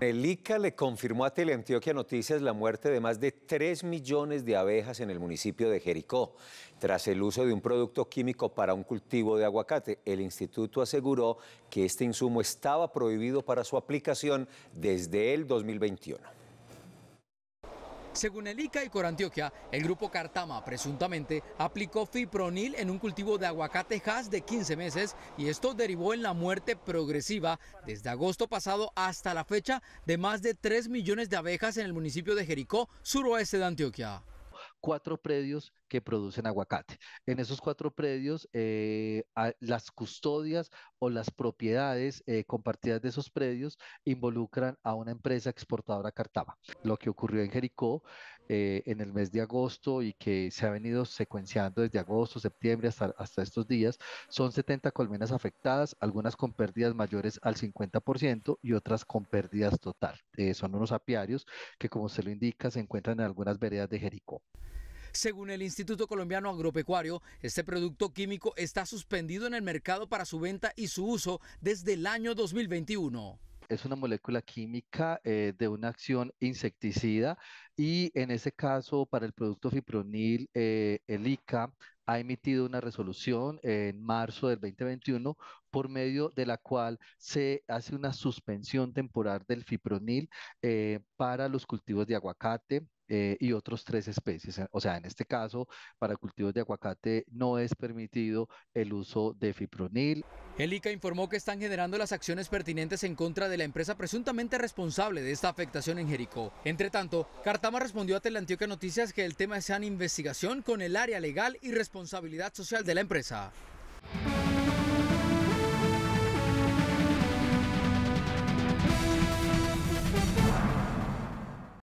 El ICA le confirmó a Teleantioquia Noticias la muerte de más de 3 millones de abejas en el municipio de Jericó, tras el uso de un producto químico para un cultivo de aguacate. El instituto aseguró que este insumo estaba prohibido para su aplicación desde el 2021. Según el ICA y Corantioquia, el grupo Cartama presuntamente aplicó fipronil en un cultivo de aguacate has de 15 meses y esto derivó en la muerte progresiva desde agosto pasado hasta la fecha de más de 3 millones de abejas en el municipio de Jericó, suroeste de Antioquia. Cuatro predios que producen aguacate. En esos cuatro predios, eh, las custodias o las propiedades eh, compartidas de esos predios involucran a una empresa exportadora Cartaba. Lo que ocurrió en Jericó eh, en el mes de agosto y que se ha venido secuenciando desde agosto, septiembre hasta, hasta estos días, son 70 colmenas afectadas, algunas con pérdidas mayores al 50% y otras con pérdidas total. son unos apiarios que, como se lo indica, se encuentran en algunas veredas de Jericó. Según el Instituto Colombiano Agropecuario, este producto químico está suspendido en el mercado para su venta y su uso desde el año 2021 es una molécula química eh, de una acción insecticida y en ese caso para el producto fipronil, eh, el ICA ha emitido una resolución en marzo del 2021 por medio de la cual se hace una suspensión temporal del fipronil eh, para los cultivos de aguacate, eh, y otros tres especies. Eh, o sea, en este caso, para cultivos de aguacate no es permitido el uso de fipronil. El ICA informó que están generando las acciones pertinentes en contra de la empresa presuntamente responsable de esta afectación en Jericó. Entre tanto, Cartama respondió a Teleantioquia Noticias que el tema está en investigación con el área legal y responsabilidad social de la empresa.